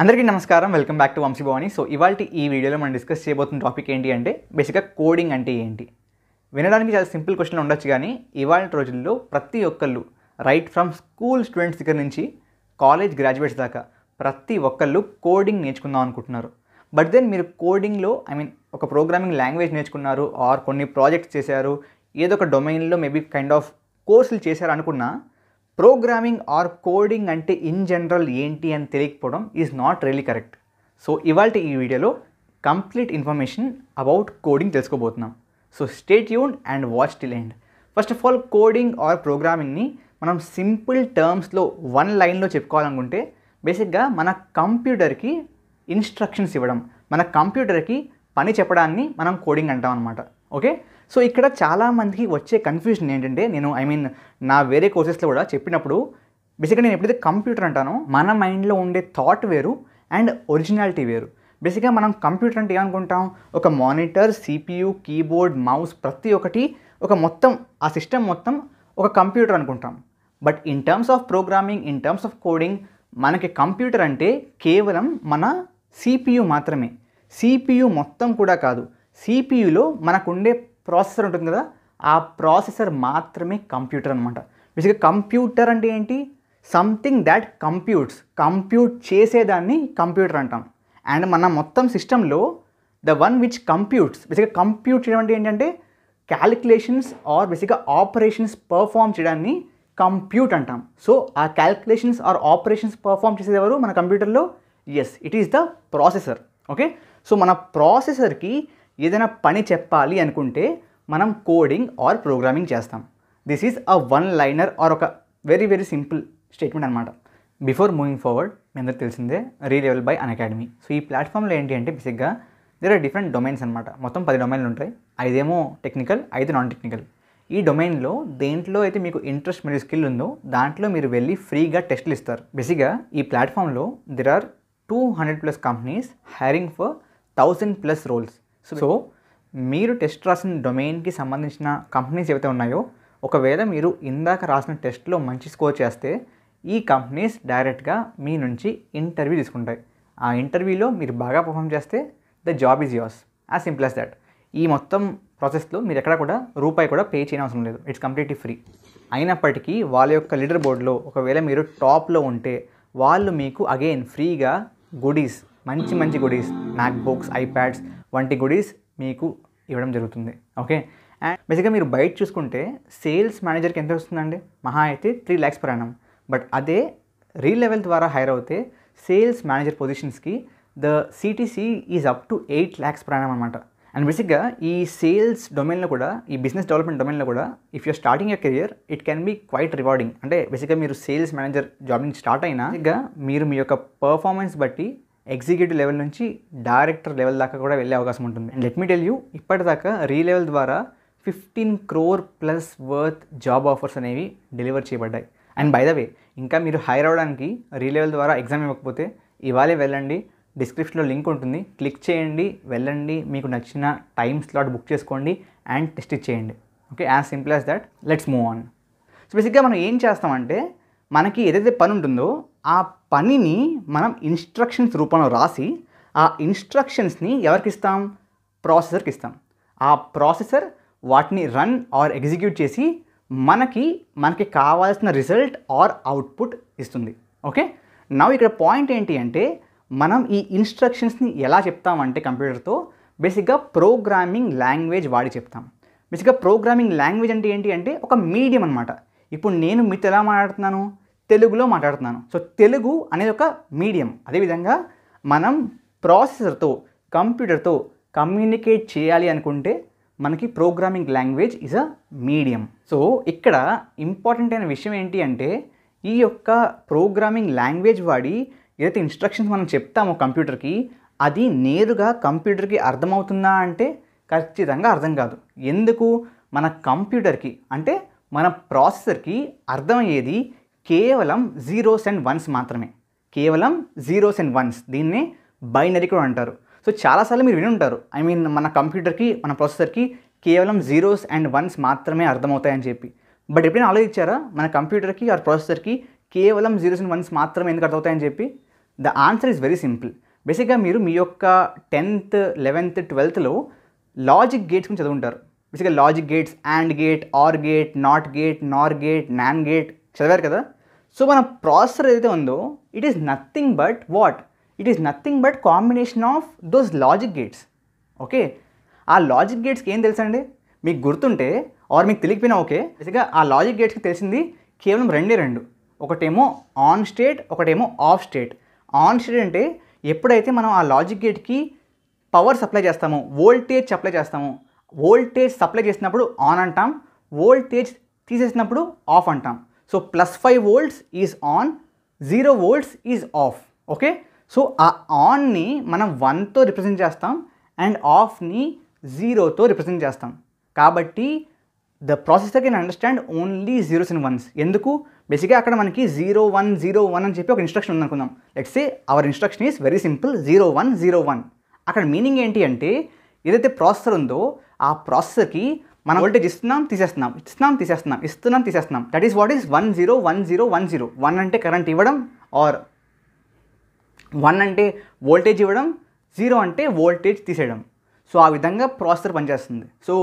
అందరికీ నమస్కారం welcome back to Vamshi Bhavani so ఇవాళ ఈ వీడియోలో మనం డిస్కస్ చేయబోతున్న టాపిక్ ఏంటి అంటే బేసిక్గా కోడింగ్ అంటే ఏంటి వినడానికి చాలా సింపుల్ క్వశ్చన్ ఉండొచ్చు కానీ ఇవాళ రోజుల్లో ప్రతి ఒక్కళ్ళు రైట్ ఫ్రమ్ స్కూల్ స్టూడెంట్స్ దగ్గర నుంచి కాలేజ్ గ్రాడ్యుయేట్స్ దాకా ప్రతి ఒక్కళ్ళు కోడింగ్ నేర్చుకుందాం అనుకుంటున్నారు బట్ దెన్ మీరు కోడింగ్లో ఐ మీన్ ఒక ప్రోగ్రామింగ్ లాంగ్వేజ్ నేర్చుకున్నారు ఆర్ కొన్ని ప్రాజెక్ట్స్ చేశారు ఏదో ఒక డొమైన్లో మేబీ కైండ్ ఆఫ్ కోర్సులు చేశారు అనుకున్నా ప్రోగ్రామింగ్ ఆర్ కోడింగ్ అంటే ఇన్ జనరల్ ఏంటి అని తెలియకపోవడం is not really correct so ఇవాళ ఈ వీడియోలో కంప్లీట్ ఇన్ఫర్మేషన్ అబౌట్ కోడింగ్ తెలుసుకోబోతున్నాం సో స్టేట్ యూన్ and watch till end first of all coding or ప్రోగ్రామింగ్ని మనం సింపుల్ టర్మ్స్లో వన్ లైన్లో చెప్పుకోవాలనుకుంటే బేసిక్గా మన కంప్యూటర్కి ఇన్స్ట్రక్షన్స్ ఇవ్వడం మన కంప్యూటర్కి పని చెప్పడాన్ని మనం కోడింగ్ అంటాం అనమాట ఓకే సో ఇక్కడ చాలామందికి వచ్చే కన్ఫ్యూజన్ ఏంటంటే నేను ఐ మీన్ నా వేరే కోర్సెస్లో కూడా చెప్పినప్పుడు బేసిక్గా నేను ఎప్పుడైతే కంప్యూటర్ అంటానో మన మైండ్లో ఉండే థాట్ వేరు అండ్ ఒరిజినాలిటీ వేరు బేసిక్గా మనం కంప్యూటర్ అంటే ఏమనుకుంటాం ఒక మానిటర్ సిపియూ కీబోర్డ్ మౌస్ ప్రతి ఒక్కటి ఒక మొత్తం ఆ సిస్టమ్ మొత్తం ఒక కంప్యూటర్ అనుకుంటాం but in terms of programming in terms of coding మనకి కంప్యూటర్ అంటే కేవలం మన సిపియూ మాత్రమే సిపియూ మొత్తం కూడా కాదు సిపియులో మనకుండే ప్రాసెసర్ ఉంటుంది కదా ఆ ప్రాసెసర్ మాత్రమే కంప్యూటర్ అనమాట బేసిక్గా కంప్యూటర్ అంటే ఏంటి సంథింగ్ దాట్ కంప్యూట్స్ కంప్యూట్ చేసేదాన్ని కంప్యూటర్ అంటాం అండ్ మన మొత్తం సిస్టంలో ద వన్ విచ్ కంప్యూట్స్ బేసిక్గా కంప్యూట్ చేయడం అంటే ఏంటంటే క్యాలిక్యులేషన్స్ ఆర్ బేసిక్గా ఆపరేషన్స్ పర్ఫామ్ చేయడాన్ని కంప్యూట్ అంటాం సో ఆ క్యాలిక్యులేషన్స్ ఆర్ ఆపరేషన్స్ పర్ఫామ్ చేసేది ఎవరు మన కంప్యూటర్లో yes it is the processor okay so మన ప్రాసెసర్కి ఏదైనా పని చెప్పాలి అనుకుంటే మనం కోడింగ్ ఆర్ ప్రోగ్రామింగ్ చేస్తాం this is a one liner or ఒక వెరీ వెరీ సింపుల్ స్టేట్మెంట్ అనమాట బిఫోర్ మూవింగ్ ఫార్వర్డ్ మీ అందరికి తెలిసిందే Level by Unacademy so ఈ ప్లాట్ఫామ్లో ఏంటి అంటే బేసిక్గా దేర్ ఆర్ డిఫరెంట్ డొమైన్స్ అనమాట మొత్తం పది డొమైన్లు ఉంటాయి ఐదేమో టెక్నికల్ ఐదు నాన్ టెక్నికల్ ఈ డొమైన్లో దేంట్లో అయితే మీకు ఇంట్రెస్ట్ మరియు స్కిల్ ఉందో దాంట్లో మీరు వెళ్ళి ఫ్రీగా టెస్ట్లు ఇస్తారు బేసిక్గా ఈ ప్లాట్ఫామ్లో there are two hundred plus companies hiring for thousand plus roles so మీరు టెస్ట్ రాసిన డొమైన్కి సంబంధించిన కంపెనీస్ ఏవైతే ఉన్నాయో ఒకవేళ మీరు ఇందాక రాసిన టెస్ట్లో మంచి స్కోర్ చేస్తే ఈ కంపెనీస్ డైరెక్ట్గా మీ నుంచి ఇంటర్వ్యూ తీసుకుంటాయి ఆ ఇంటర్వ్యూలో మీరు బాగా పర్ఫామ్ చేస్తే the job is yours as simple as that ఈ మొత్తం ప్రాసెస్లో మీరు ఎక్కడ కూడా రూపాయి కూడా పే చేయని అవసరం లేదు ఇట్స్ కంప్లీట్లీ ఫ్రీ అయినప్పటికీ వాళ్ళ యొక్క లీడర్ బోర్డులో ఒకవేళ మీరు టాప్లో ఉంటే వాళ్ళు మీకు అగైన్ ఫ్రీగా గుడీస్ మంచి మంచి గుడీస్ మ్యాక్ బుక్స్ ఐప్యాడ్స్ వంటి గుడీస్ మీకు ఇవ్వడం జరుగుతుంది ఓకే అండ్ బేసిక్గా మీరు బయట చూసుకుంటే సేల్స్ మేనేజర్కి ఎంత వస్తుందండి మహా అయితే three lakhs per annum but అదే రీ లెవెల్ ద్వారా హైర్ అవుతే సేల్స్ మేనేజర్ పొజిషన్స్కి the CTC is up to eight lakhs per annum అనమాట అండ్ బేసిక్గా ఈ సేల్స్ డొమైన్లో కూడా ఈ బిజినెస్ డెవలప్మెంట్ డొమైన్లో కూడా if you're starting your career it can be quite rewarding అంటే బేసిక్గా మీరు సేల్స్ మేనేజర్ జాబ్ నుంచి స్టార్ట్ అయినా ఇక మీరు మీ యొక్క పర్ఫార్మెన్స్ బట్టి ఎగ్జిక్యూటివ్ లెవెల్ నుంచి డైరెక్టర్ లెవెల్ దాకా కూడా వెళ్ళే అవకాశం ఉంటుంది and let me tell you ఇప్పటిదాకా లెవెల్ ద్వారా fifteen crore plus worth job offers అనేవి డెలివర్ చేయబడ్డాయి అండ్ బై ద వే ఇంకా మీరు హైర్ అవ్వడానికి రీలెవెల్ ద్వారా ఎగ్జామ్ ఇవ్వకపోతే ఇవాళే వెళ్ళండి డిస్క్రిప్షన్లో లింక్ ఉంటుంది క్లిక్ చేయండి వెళ్ళండి మీకు నచ్చిన టైం స్లాట్ బుక్ చేసుకోండి అండ్ టెస్ట్ ఇచ్చేయండి okay as simple as that let's move on so బేసిక్గా మనం ఏం చేస్తామంటే మనకి ఏదైతే పని ఉంటుందో ఆ పనిని మనం ఇన్స్ట్రక్షన్స్ రూపంలో రాసి ఆ ఇన్స్ట్రక్షన్స్ని ఎవరికి ఇస్తాం ప్రాసెసర్కి ఇస్తాం ఆ ప్రాసెసర్ వాటిని రన్ ఆర్ ఎగ్జిక్యూట్ చేసి మనకి మనకి కావాల్సిన రిజల్ట్ ఆర్ అవుట్పుట్ ఇస్తుంది ఓకే నా ఇక్కడ పాయింట్ ఏంటి అంటే మనం ఈ ఇన్స్ట్రక్షన్స్ని ఎలా చెప్తామంటే కంప్యూటర్తో బేసిక్గా ప్రోగ్రామింగ్ లాంగ్వేజ్ వాడి చెప్తాం బేసిక్గా ప్రోగ్రామింగ్ లాంగ్వేజ్ అంటే ఏంటి అంటే ఒక మీడియం అనమాట ఇప్పుడు నేను మీతో ఎలా మాట్లాడుతున్నాను తెలుగులో మాట్లాడుతున్నాను సో తెలుగు అనేది ఒక మీడియం అదేవిధంగా మనం ప్రాసెసర్తో కంప్యూటర్తో కమ్యూనికేట్ చేయాలి అనుకుంటే మనకి programming language is a medium so ఇక్కడ ఇంపార్టెంట్ అయిన విషయం ఏంటి అంటే ఈ యొక్క ప్రోగ్రామింగ్ లాంగ్వేజ్ వాడి ఏదైతే ఇన్స్ట్రక్షన్స్ మనం చెప్తామో కంప్యూటర్కి అది నేరుగా కంప్యూటర్కి అర్థమవుతుందా అంటే ఖచ్చితంగా అర్థం కాదు ఎందుకు మన కంప్యూటర్కి అంటే మన ప్రాసెసర్కి అర్థమయ్యేది కేవలం జీరోస్ అండ్ వన్స్ మాత్రమే కేవలం జీరోస్ అండ్ వన్స్ దీన్ని బైనరీ కూడా అంటారు సో చాలాసార్లు మీరు విని ఉంటారు ఐ మీన్ మన కంప్యూటర్కి మన ప్రాసెసర్కి కేవలం జీరోస్ అండ్ వన్స్ మాత్రమే అర్థమవుతాయని చెప్పి బట్ ఎప్పుడైనా ఆలోచించారా మన కంప్యూటర్కి ఆర్ ప్రాసెసర్కి కేవలం జీరోస్ అండ్ వన్స్ మాత్రమే ఎందుకు అర్థమవుతాయని చెప్పి the answer is very simple బేసిక్గా మీరు మీ యొక్క టెన్త్ లెవెన్త్ ట్వెల్త్లో లాజిక్ గేట్స్ గురించి చదువుంటారు బేసిక్గా logic gates and gate or gate not gate nor gate NAND gate చదివారు కదా సో మన ప్రాసెసర్ ఏదైతే ఉందో it is nothing but what it is nothing but combination of those logic gates okay ఆ లాజిక్ గేట్స్కి ఏం తెలుసండి మీకు గుర్తుంటే ఆర్ మీకు తెలియకపోయినా ఓకే బేసిక్గా ఆ లాజిక్ గేట్స్కి తెలిసింది కేవలం రెండే రెండు ఒకటేమో ఆన్ స్టేట్ ఒకటేమో ఆఫ్ స్టేట్ ఆన్ స్టేట్ అంటే ఎప్పుడైతే మనం ఆ లాజిక్ గేట్కి పవర్ సప్లై చేస్తామో వోల్టేజ్ సప్లై చేస్తాము వోల్టేజ్ సప్లై చేసినప్పుడు ఆన్ అంటాం వోల్టేజ్ తీసేసినప్పుడు ఆఫ్ అంటాం so plus five volts is on zero volts is off okay so ఆ ఆన్ని మనం వన్తో రిప్రజెంట్ చేస్తాం అండ్ ఆఫ్ని జీరోతో రిప్రజెంట్ చేస్తాం కాబట్టి the processor can understand only zeros and ones ఎందుకు బేసిక్గా అక్కడ మనకి జీరో వన్ జీరో వన్ అని చెప్పి ఒక ఇన్స్ట్రక్షన్ ఉందనుకుందాం let's say our instruction is very simple zero one zero one అక్కడ మీనింగ్ ఏంటి అంటే ఏదైతే ప్రాసెసర్ ఉందో ఆ ప్రాసెసర్కి మనం వోల్టేజ్ ఇస్తున్నాం తీసేస్తున్నాం ఇస్తున్నాం తీసేస్తున్నాం ఇస్తున్నాం తీసేస్తున్నాం that is what is one zero one zero one zero one అంటే కరెంట్ ఇవ్వడం ఆర్ వన్ అంటే వోల్టేజ్ ఇవ్వడం జీరో అంటే వోల్టేజ్ తీసేయడం సో ఆ విధంగా ప్రాసెసర్ పనిచేస్తుంది సో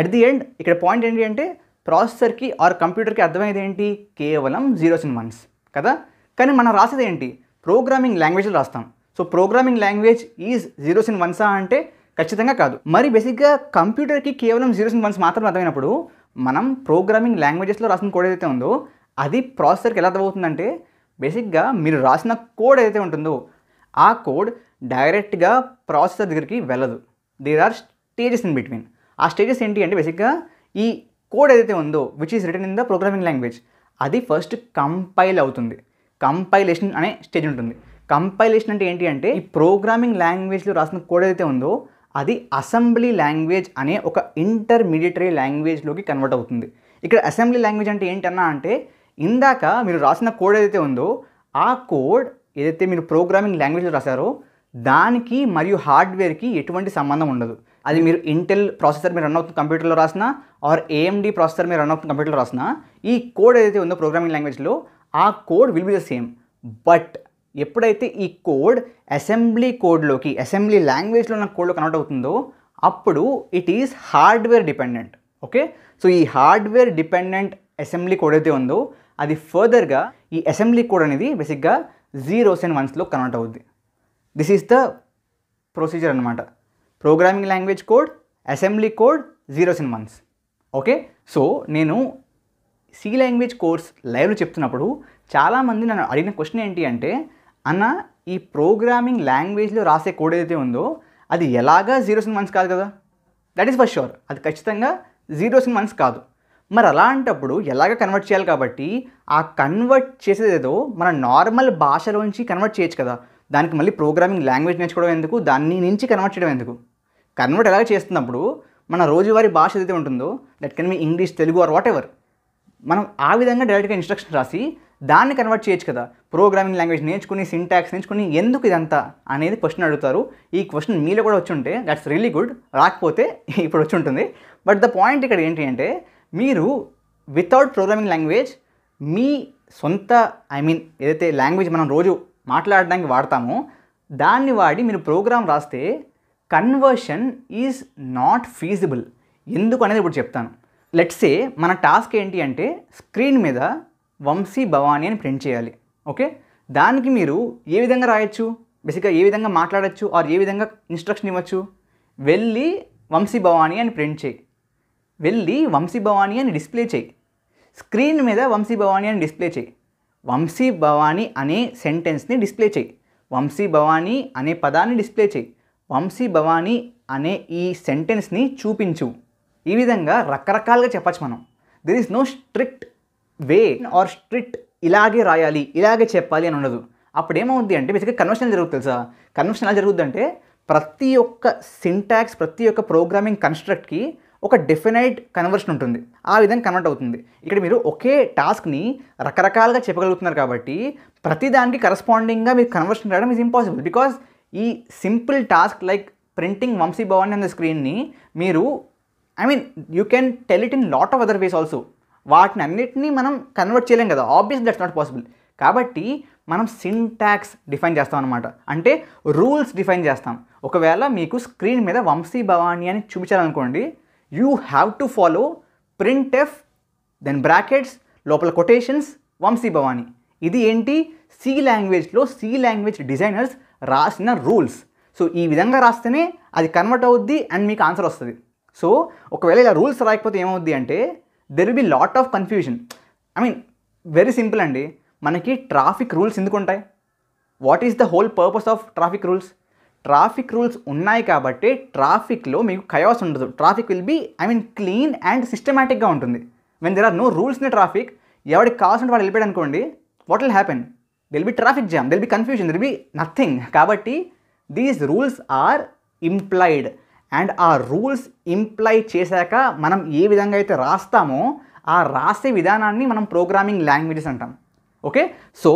అట్ ది ఎండ్ ఇక్కడ పాయింట్ ఏంటి అంటే ప్రాసెసర్కి ఆర్ కంప్యూటర్కి అర్థమయ్యేది ఏంటి కేవలం జీరోస్ అండ్ వన్స్ కదా కానీ మనం రాసేది ఏంటి ప్రోగ్రామింగ్ లాంగ్వేజ్లో రాస్తాం so programming language is zeros and వన్సా అంటే ఖచ్చితంగా కాదు మరి బేసిక్గా కంప్యూటర్కి కేవలం జీరోస్ అండ్ వన్స్ మాత్రం అర్థమైనప్పుడు మనం ప్రోగ్రామింగ్ లాంగ్వేజెస్లో రాసిన కోడ్ ఏదైతే ఉందో అది ప్రాసెసర్కి ఎలా అర్థమవుతుందంటే బేసిక్గా మీరు రాసిన కోడ్ ఏదైతే ఉంటుందో ఆ కోడ్ డైరెక్ట్గా ప్రాసెసర్ దగ్గరికి వెళ్ళదు there are stages in between ఆ స్టేజెస్ ఏంటి అంటే బేసిక్గా ఈ కోడ్ ఏదైతే ఉందో which is written in the programming language అది ఫస్ట్ కంపైల్ అవుతుంది కంపైలేషన్ అనే స్టేజ్ ఉంటుంది కంపైలేషన్ అంటే ఏంటి అంటే ఈ ప్రోగ్రామింగ్ లాంగ్వేజ్లో రాసిన కోడ్ ఏదైతే ఉందో అది అసెంబ్లీ లాంగ్వేజ్ అనే ఒక ఇంటర్మీడియటరీ లాంగ్వేజ్లోకి కన్వర్ట్ అవుతుంది ఇక్కడ అసెంబ్లీ లాంగ్వేజ్ అంటే ఏంటన్నా అంటే ఇందాక మీరు రాసిన కోడ్ ఏదైతే ఉందో ఆ కోడ్ ఏదైతే మీరు ప్రోగ్రామింగ్ లాంగ్వేజ్లో రాశారో దానికి మరియు హార్డ్వేర్కి ఎటువంటి సంబంధం ఉండదు అది మీరు ఇంటెల్ ప్రాసెసర్ మీరు రన్ అవుతున్న కంప్యూటర్లో రాసినా ఆర్ ఏఎండి ప్రాసెసర్ మీరు రన్ అవుతున్న కంప్యూటర్లో రాసినా ఈ కోడ్ ఏదైతే ఉందో ప్రోగ్రామింగ్ లాంగ్వేజ్లో ఆ code will be the same but ఎప్పుడైతే ఈ కోడ్ అసెంబ్లీ కోడ్లోకి అసెంబ్లీ లాంగ్వేజ్లో ఉన్న కోడ్లో కన్వర్ట్ అవుతుందో అప్పుడు it is hardware dependent okay so ఈ హార్డ్వేర్ డిపెండెంట్ అసెంబ్లీ కోడ్ అయితే ఉందో అది ఫర్దర్గా ఈ అసెంబ్లీ కోడ్ అనేది బేసిక్గా జీరోస్ అండ్ వన్స్లో కన్వర్ట్ అవుద్ది దిస్ ఈస్ ద ప్రొసీజర్ అనమాట programming language code assembly code zeros and ones okay so నేను సి లాంగ్వేజ్ కోర్స్ లైవ్లో చెప్తున్నప్పుడు చాలామంది నన్ను అడిగిన క్వశ్చన్ ఏంటి అంటే అన్న ఈ ప్రోగ్రామింగ్ లాంగ్వేజ్లో రాసే కోడ్ ఏదైతే ఉందో అది ఎలాగా జీరోస్ అండ్ వన్స్ కాదు కదా దట్ ఈస్ ఫర్ షూర్ అది ఖచ్చితంగా జీరోస్ అండ్ వన్స్ కాదు మరి అలాంటప్పుడు ఎలాగ కన్వర్ట్ చేయాలి కాబట్టి ఆ కన్వర్ట్ ఏదో మన నార్మల్ భాషలోంచి కన్వర్ట్ చేయొచ్చు కదా దానికి మళ్ళీ ప్రోగ్రామింగ్ లాంగ్వేజ్ నేర్చుకోవడం ఎందుకు దాన్ని నుంచి కన్వర్ట్ చేయడం ఎందుకు కన్వర్ట్ ఎలాగ చేస్తున్నప్పుడు మన రోజువారీ భాష ఏదైతే ఉంటుందో that can be English Telugu or whatever మనం ఆ విధంగా డైరెక్ట్గా ఇన్స్ట్రక్షన్ రాసి దాన్ని కన్వర్ట్ చేయొచ్చు కదా ప్రోగ్రామింగ్ లాంగ్వేజ్ నేర్చుకుని సింటాక్స్ నేర్చుకుని ఎందుకు ఇదంతా అనేది క్వశ్చన్ అడుగుతారు ఈ క్వశ్చన్ మీలో కూడా వచ్చుంటే దట్స్ రియలీ గుడ్ రాకపోతే ఇప్పుడు వచ్చి ఉంటుంది బట్ ద పాయింట్ ఇక్కడ ఏంటి అంటే మీరు వితౌట్ ప్రోగ్రామింగ్ లాంగ్వేజ్ మీ సొంత ఐ మీన్ ఏదైతే లాంగ్వేజ్ మనం రోజు మాట్లాడడానికి వాడతామో దాన్ని వాడి మీరు ప్రోగ్రామ్ రాస్తే కన్వర్షన్ ఈజ్ నాట్ ఫీజిబుల్ ఎందుకు అనేది ఇప్పుడు చెప్తాను లెట్సే మన టాస్క్ ఏంటి అంటే స్క్రీన్ మీద వంశీ భవానీ అని ప్రింట్ చేయాలి ఓకే దానికి మీరు ఏ విధంగా రాయొచ్చు బేసిక్గా ఏ విధంగా మాట్లాడచ్చు ఆర్ ఏ విధంగా ఇన్స్ట్రక్షన్ ఇవ్వచ్చు వెళ్ళి వంశీ భవానీ అని ప్రింట్ చేయి వెళ్ళి వంశీ భవానీ అని డిస్ప్లే చేయి స్క్రీన్ మీద వంశీ భవానీ అని డిస్ప్లే చేయి వంశీ భవానీ అనే సెంటెన్స్ని డిస్ప్లే చేయి వంశీ భవానీ అనే పదాన్ని డిస్ప్లే చేయి వంశీ భవానీ అనే ఈ సెంటెన్స్ని చూపించు ఈ విధంగా రకరకాలుగా చెప్పచ్చు మనం there is no strict way or strict ఇలాగే రాయాలి ఇలాగే చెప్పాలి అని ఉండదు అప్పుడు ఏమవుద్ది అంటే బేసిక్గా కన్వర్షన్ జరుగుతుంది తెలుసా కన్వర్షన్ ఎలా జరుగుద్ది అంటే ప్రతి ఒక్క సింటాక్స్ ప్రతి ఒక్క ప్రోగ్రామింగ్ కన్స్ట్రక్ట్కి ఒక డెఫినైట్ కన్వర్షన్ ఉంటుంది ఆ విధంగా కన్వర్ట్ అవుతుంది ఇక్కడ మీరు ఒకే టాస్క్ని రకరకాలుగా చెప్పగలుగుతున్నారు కాబట్టి ప్రతిదానికి కరస్పాండింగ్గా మీరు కన్వర్షన్ రావడం ఇస్ ఇంపాసిబుల్ బికాస్ ఈ simple task like printing Vamshi Bhavani అనే స్క్రీన్ని మీరు I mean you can tell it in lot of other ways also వాటిని అన్నిటినీ మనం కన్వర్ట్ చేయలేం కదా ఆబ్వియస్ దట్స్ నాట్ పాసిబుల్ కాబట్టి మనం సింటాక్స్ డిఫైన్ చేస్తాం అనమాట అంటే రూల్స్ డిఫైన్ చేస్తాం ఒకవేళ మీకు స్క్రీన్ మీద వంశీ భవానీ అని చూపించాలనుకోండి you have to follow printf then brackets లోపల కొటేషన్స్ వంశీ భవానీ ఇది ఏంటి సి లాంగ్వేజ్లో సి లాంగ్వేజ్ డిజైనర్స్ రాసిన రూల్స్ సో ఈ విధంగా రాస్తేనే అది కన్వర్ట్ అవుద్ది అండ్ మీకు ఆన్సర్ వస్తుంది సో ఒకవేళ ఇలా రూల్స్ రాయకపోతే ఏమవుద్ది అంటే there will be lot of confusion I mean very simple అండి మనకి ట్రాఫిక్ రూల్స్ ఎందుకు ఉంటాయి what is the whole purpose of traffic rules traffic rules ఉన్నాయి కాబట్టి ట్రాఫిక్లో మీకు కయాస్ ఉండదు traffic will be I mean clean and సిస్టమేటిక్గా ఉంటుంది when there are no rules in traffic ఎవరికి కావాల్సిన వాడు వెళ్ళిపోయాడు అనుకోండి what will happen there be traffic jam there be confusion there be nothing కాబట్టి these rules are implied and ఆ rules imply చేశాక మనం ఏ విధంగా అయితే రాస్తామో ఆ రాసే విధానాన్ని మనం ప్రోగ్రామింగ్ లాంగ్వేజెస్ అంటాం ఓకే సో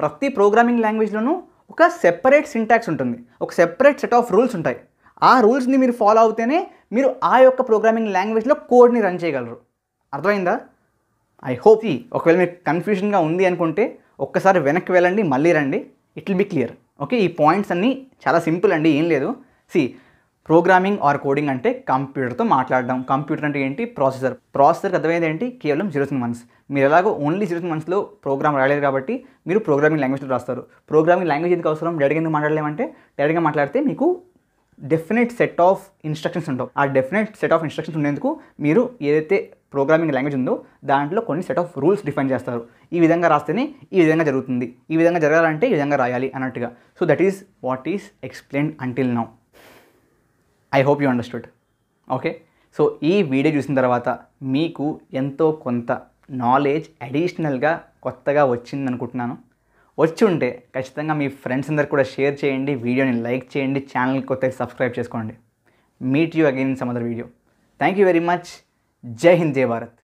ప్రతి ప్రోగ్రామింగ్ లాంగ్వేజ్లోనూ ఒక సెపరేట్ సింటాక్స్ ఉంటుంది ఒక సెపరేట్ సెట్ ఆఫ్ రూల్స్ ఉంటాయి ఆ రూల్స్ని మీరు ఫాలో అవుతేనే మీరు ఆ యొక్క ప్రోగ్రామింగ్ లాంగ్వేజ్లో కోడ్ని రన్ చేయగలరు అర్థమైందా ఐ హోప్ ఈ ఒకవేళ మీకు కన్ఫ్యూషన్గా ఉంది అనుకుంటే ఒక్కసారి వెనక్కి వెళ్ళండి మళ్ళీ రండి it will be clear okay ఈ పాయింట్స్ అన్నీ చాలా సింపుల్ అండి ఏం లేదు సి ప్రోగ్రామింగ్ ఆర్ కోడింగ్ అంటే కంప్యూటర్తో మాట్లాడడం కంప్యూటర్ అంటే ఏంటి ప్రాసెసర్ ప్రాసెసర్ అర్థమైంది ఏంటి కేవలం జీరో సిన్ మంత్స్ మీరు ఎలాగో ఓన్లీ జీరో సిన్ మంత్స్లో ప్రోగ్రామ్ రాయలేదు కాబట్టి మీరు ప్రోగ్రామింగ్ లాంగ్వేజ్లో రాస్తారు ప్రోగ్రామింగ్ లాంగ్వేజ్ ఎందుకు అవసరం డైరెక్ట్గా ఎందుకు మాట్లాడలేమంటే డైరెక్ట్గా మాట్లాడితే మీకు డెఫినెట్ సెట్ ఆఫ్ ఇన్స్ట్రక్షన్స్ ఉంటాం ఆ డెఫినెట్ సెట్ ఆఫ్ ఇన్స్ట్రక్షన్స్ ఉండేందుకు మీరు ఏదైతే ప్రోగ్రామింగ్ లాంగ్వేజ్ ఉందో దాంట్లో కొన్ని సెట్ ఆఫ్ రూల్స్ డిఫైన్ చేస్తారు ఈ విధంగా రాస్తేనే ఈ విధంగా జరుగుతుంది ఈ విధంగా జరగాలంటే ఈ విధంగా రాయాలి అన్నట్టుగా so that is what is explain until now I hope you understood okay so ఈ వీడియో చూసిన తర్వాత మీకు ఎంతో కొంత నాలెడ్జ్ అడిషనల్గా కొత్తగా వచ్చింది అనుకుంటున్నాను వచ్చి ఉంటే ఖచ్చితంగా మీ ఫ్రెండ్స్ అందరు కూడా షేర్ చేయండి వీడియోని లైక్ చేయండి ఛానల్ కొత్త సబ్స్క్రైబ్ చేసుకోండి meet you again some other video thank you very much Jai Hind జై భారత్